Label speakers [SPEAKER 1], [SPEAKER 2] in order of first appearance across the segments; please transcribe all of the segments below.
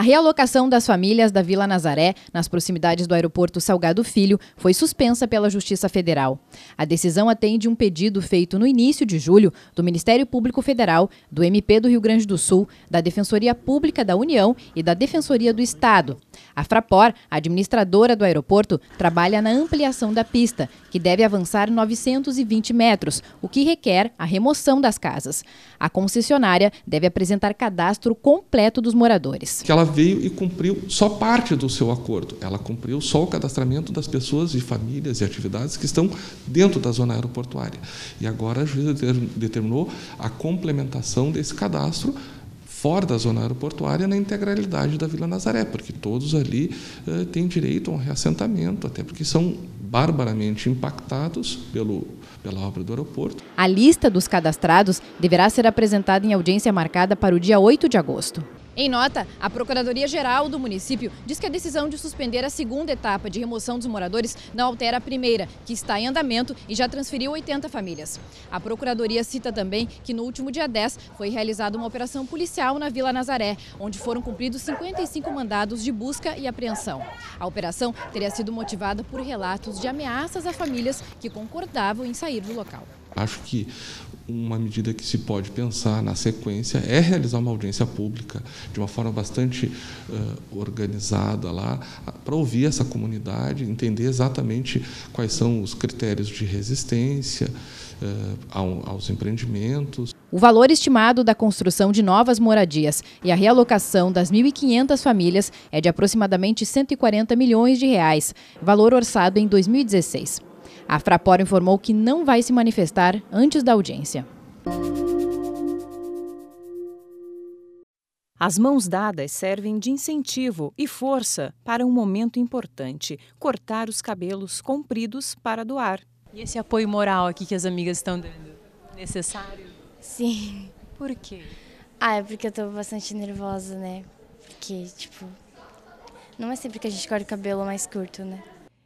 [SPEAKER 1] A realocação das famílias da Vila Nazaré, nas proximidades do aeroporto Salgado Filho, foi suspensa pela Justiça Federal. A decisão atende um pedido feito no início de julho do Ministério Público Federal, do MP do Rio Grande do Sul, da Defensoria Pública da União e da Defensoria do Estado. A Frapor, administradora do aeroporto, trabalha na ampliação da pista, que deve avançar 920 metros, o que requer a remoção das casas. A concessionária deve apresentar cadastro completo dos moradores.
[SPEAKER 2] Ela veio e cumpriu só parte do seu acordo. Ela cumpriu só o cadastramento das pessoas e famílias e atividades que estão dentro da zona aeroportuária. E agora a juíza determinou a complementação desse cadastro fora da zona aeroportuária na integralidade da Vila Nazaré, porque todos ali eh, têm direito a um reassentamento, até porque são barbaramente impactados pelo, pela obra do aeroporto.
[SPEAKER 1] A lista dos cadastrados deverá ser apresentada em audiência marcada para o dia 8 de agosto. Em nota, a Procuradoria-Geral do município diz que a decisão de suspender a segunda etapa de remoção dos moradores não altera a primeira, que está em andamento e já transferiu 80 famílias. A Procuradoria cita também que no último dia 10 foi realizada uma operação policial na Vila Nazaré, onde foram cumpridos 55 mandados de busca e apreensão. A operação teria sido motivada por relatos de ameaças a famílias que concordavam em sair do local.
[SPEAKER 2] Acho que uma medida que se pode pensar na sequência é realizar uma audiência pública de uma forma bastante uh, organizada lá, ah, para ouvir essa comunidade, entender exatamente quais são os critérios de resistência uh, ao, aos empreendimentos.
[SPEAKER 1] O valor estimado da construção de novas moradias e a realocação das 1.500 famílias é de aproximadamente 140 milhões de reais, valor orçado em 2016. A Fraport informou que não vai se manifestar antes da audiência.
[SPEAKER 3] As mãos dadas servem de incentivo e força para um momento importante: cortar os cabelos compridos para doar. E esse apoio moral aqui que as amigas estão dando, necessário? Sim. Por quê?
[SPEAKER 1] Ah, é porque eu tô bastante nervosa, né?
[SPEAKER 3] Porque, tipo,
[SPEAKER 1] não é sempre que a gente corta o cabelo mais curto, né?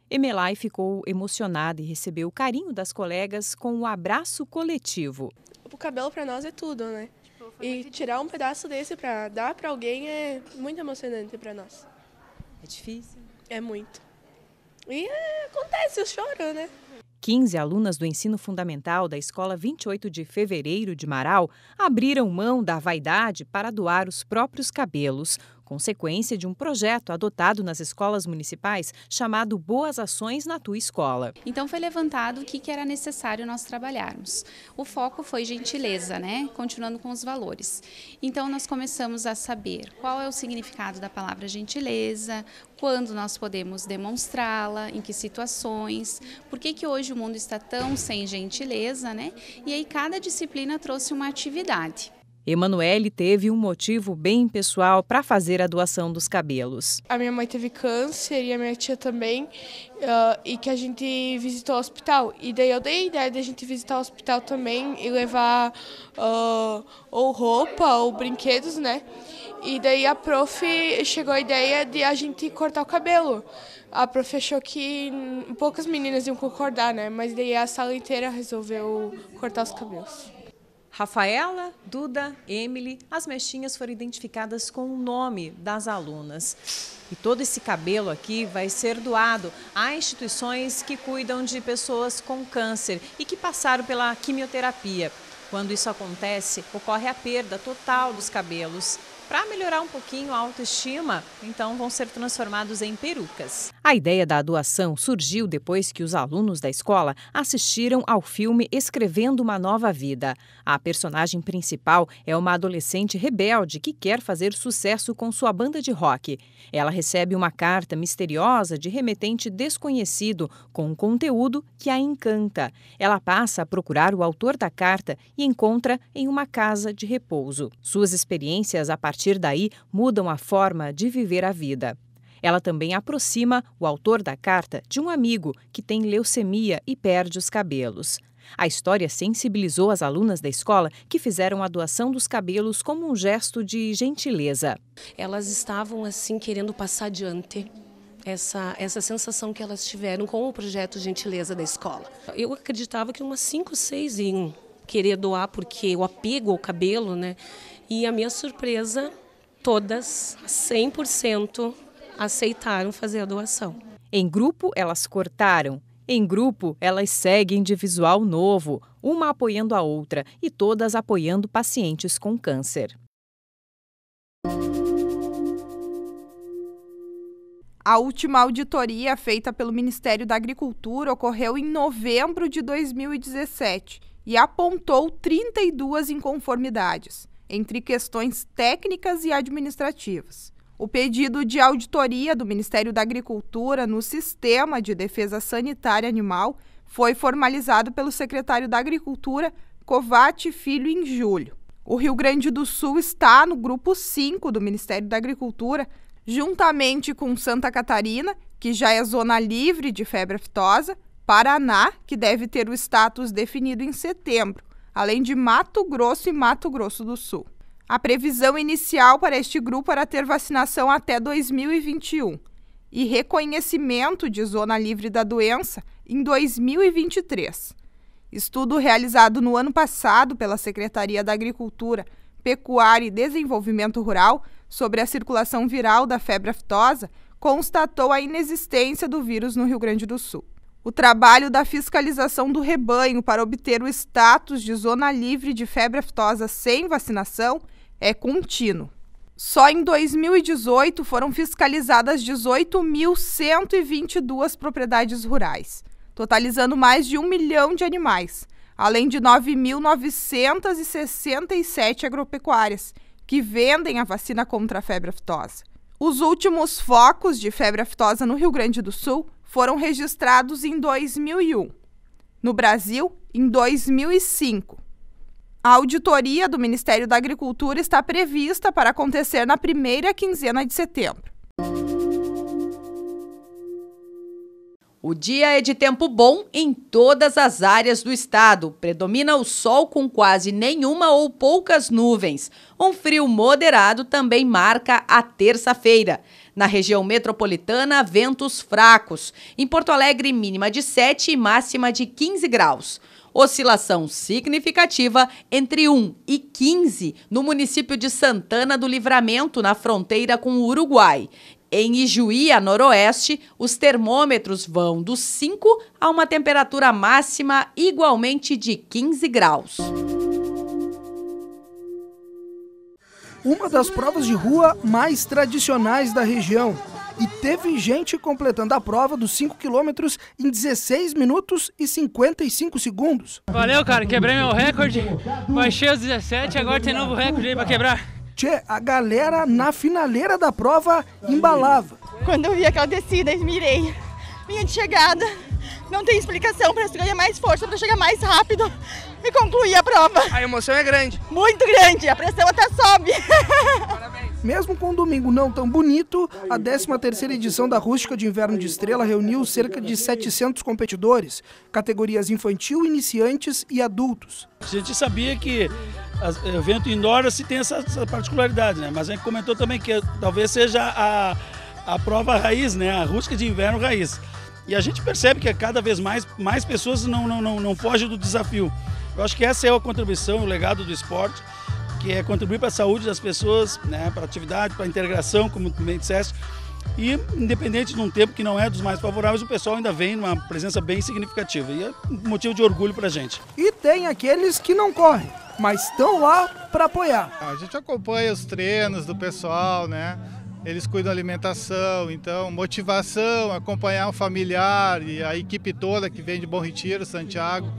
[SPEAKER 3] Emelai ficou emocionada e recebeu o carinho das colegas com o um abraço coletivo.
[SPEAKER 1] O
[SPEAKER 4] cabelo para nós é tudo, né? Tipo, e tirar um pedaço desse para dar para alguém é muito emocionante para nós. É difícil? É muito. E é, acontece, eu choro, né?
[SPEAKER 3] 15 alunas do ensino fundamental da escola 28 de fevereiro de Marau abriram mão da vaidade para doar os próprios cabelos consequência de um projeto adotado nas escolas municipais chamado Boas Ações na Tua Escola. Então foi levantado o que, que era necessário nós trabalharmos. O foco foi gentileza, né? continuando com os valores. Então nós começamos a saber qual é o significado da palavra gentileza, quando nós podemos demonstrá-la, em que situações, por que, que hoje o mundo está tão sem gentileza, né? E aí cada disciplina trouxe uma atividade. Emanuele teve um motivo bem pessoal para fazer a doação dos cabelos. A minha mãe teve
[SPEAKER 2] câncer e a minha tia também, uh, e que a gente visitou o hospital. E daí eu dei a ideia de a gente visitar o hospital também e levar uh, ou roupa ou brinquedos, né? E daí a prof chegou a ideia de a gente cortar o cabelo. A prof achou que poucas meninas iam concordar, né? Mas daí a sala
[SPEAKER 3] inteira resolveu cortar os cabelos. Rafaela, Duda, Emily, as mechinhas foram identificadas com o nome das alunas. E todo esse cabelo aqui vai ser doado a instituições que cuidam de pessoas com câncer e que passaram pela quimioterapia. Quando isso acontece, ocorre a perda total dos cabelos. Para melhorar um pouquinho a autoestima, então vão ser transformados em perucas. A ideia da doação surgiu depois que os alunos da escola assistiram ao filme Escrevendo uma Nova Vida. A personagem principal é uma adolescente rebelde que quer fazer sucesso com sua banda de rock. Ela recebe uma carta misteriosa de remetente desconhecido com um conteúdo que a encanta. Ela passa a procurar o autor da carta e encontra em uma casa de repouso. Suas experiências a partir daí mudam a forma de viver a vida. Ela também aproxima o autor da carta de um amigo que tem leucemia e perde os cabelos. A história sensibilizou as alunas da escola que fizeram a doação dos cabelos como um gesto de gentileza. Elas estavam assim querendo passar adiante
[SPEAKER 4] essa, essa sensação que elas tiveram com o projeto Gentileza da escola. Eu acreditava que umas 5, 6 iam querer doar porque o apego ao cabelo, né? E a minha surpresa, todas, 100%, aceitaram
[SPEAKER 3] fazer a doação. Em grupo, elas cortaram. Em grupo, elas seguem de visual novo, uma apoiando a outra e todas apoiando pacientes com câncer.
[SPEAKER 2] A última auditoria feita pelo Ministério da Agricultura ocorreu em novembro de 2017 e apontou 32 inconformidades, entre questões técnicas e administrativas. O pedido de auditoria do Ministério da Agricultura no Sistema de Defesa Sanitária Animal foi formalizado pelo secretário da Agricultura, Covate Filho, em julho. O Rio Grande do Sul está no grupo 5 do Ministério da Agricultura, juntamente com Santa Catarina, que já é zona livre de febre aftosa, Paraná, que deve ter o status definido em setembro, além de Mato Grosso e Mato Grosso do Sul. A previsão inicial para este grupo era ter vacinação até 2021 e reconhecimento de zona livre da doença em 2023. Estudo realizado no ano passado pela Secretaria da Agricultura, Pecuária e Desenvolvimento Rural sobre a circulação viral da febre aftosa constatou a inexistência do vírus no Rio Grande do Sul. O trabalho da fiscalização do rebanho para obter o status de zona livre de febre aftosa sem vacinação é contínuo. Só em 2018 foram fiscalizadas 18.122 propriedades rurais, totalizando mais de um milhão de animais, além de 9.967 agropecuárias que vendem a vacina contra a febre aftosa. Os últimos focos de febre aftosa no Rio Grande do Sul foram registrados em 2001, no Brasil, em 2005 a auditoria do Ministério da Agricultura está prevista para acontecer na primeira quinzena de setembro.
[SPEAKER 4] O dia é de tempo bom em todas as áreas do estado. Predomina o sol com quase nenhuma ou poucas nuvens. Um frio moderado também marca a terça-feira. Na região metropolitana, ventos fracos. Em Porto Alegre, mínima de 7 e máxima de 15 graus oscilação significativa entre 1 e 15 no município de Santana do Livramento, na fronteira com o Uruguai. Em Ijuí, a noroeste, os termômetros vão dos 5 a uma temperatura máxima igualmente de 15 graus.
[SPEAKER 2] uma das provas de rua mais tradicionais da região. E teve gente completando a prova dos 5 quilômetros em 16 minutos e 55 segundos.
[SPEAKER 5] Valeu, cara, quebrei meu recorde. Baixei os 17, agora tem novo recorde aí pra quebrar.
[SPEAKER 2] Tchê, a galera na finaleira da prova embalava. Quando eu vi aquela descida, mirei. Minha de chegada, não tem explicação para você ganhar mais força, para chegar mais rápido e concluir a prova. A emoção é grande. Muito grande, a pressão até sobe. Parabéns. Mesmo com um domingo não tão bonito, a 13ª edição da Rústica de Inverno de Estrela reuniu cerca de 700 competidores, categorias infantil,
[SPEAKER 5] iniciantes e adultos. A gente sabia que o evento indoor se tem essa, essa particularidade, né? mas a gente comentou também que talvez seja a, a prova raiz, né? a Rústica de Inverno raiz. E a gente percebe que é cada vez mais, mais pessoas não, não, não, não fogem do desafio. Eu acho que essa é a contribuição, o legado do esporte, que é contribuir para a saúde das pessoas, né, para a atividade, para a integração, como tu bem disseste. E, independente de um tempo que não é dos mais favoráveis, o pessoal ainda vem numa presença bem significativa. E é motivo de orgulho para a gente.
[SPEAKER 2] E tem aqueles que não correm, mas estão lá para apoiar.
[SPEAKER 5] A gente acompanha os treinos do pessoal, né? eles cuidam da alimentação, então motivação, acompanhar o familiar e a equipe toda que vem de Bom Retiro, Santiago.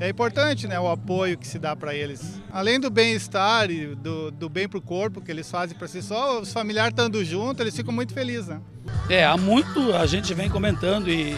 [SPEAKER 5] É importante né, o apoio que se dá para eles. Além do bem-estar e do, do bem para o corpo que eles fazem para si só, os familiares estando juntos, eles ficam muito felizes. Né? É, há muito a gente vem comentando e,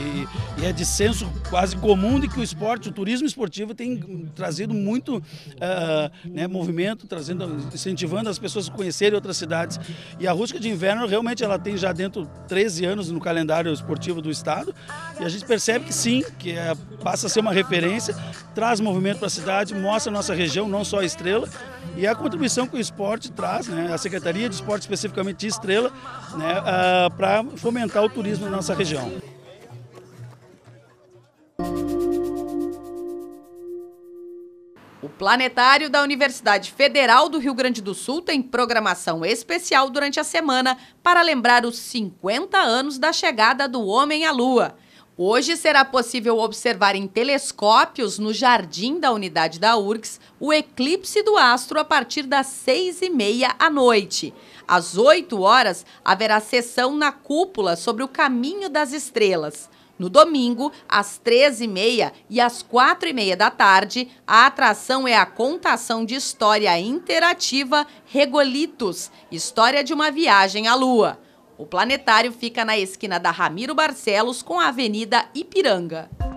[SPEAKER 5] e, é de senso quase comum de que o esporte, o turismo esportivo tem trazido muito uh, né, movimento, trazendo, incentivando as pessoas a conhecerem outras cidades. E a Rusca de Inverno realmente ela tem já dentro 13 anos no calendário esportivo do estado e a gente percebe que sim, que é, passa a ser uma referência, traz movimento para a cidade, mostra a nossa região, não só a Estrela, e a contribuição que o esporte traz, né, a Secretaria de Esporte especificamente de Estrela, né, uh, ah, para fomentar o turismo na nossa região.
[SPEAKER 4] O Planetário da Universidade Federal do Rio Grande do Sul tem programação especial durante a semana para lembrar os 50 anos da chegada do homem à Lua. Hoje será possível observar em telescópios no jardim da unidade da URGS o eclipse do astro a partir das seis e meia à noite. Às 8 horas, haverá sessão na cúpula sobre o caminho das estrelas. No domingo, às 13h30 e às 4h30 da tarde, a atração é a contação de história interativa Regolitos, história de uma viagem à Lua. O planetário fica na esquina da Ramiro Barcelos com a Avenida Ipiranga.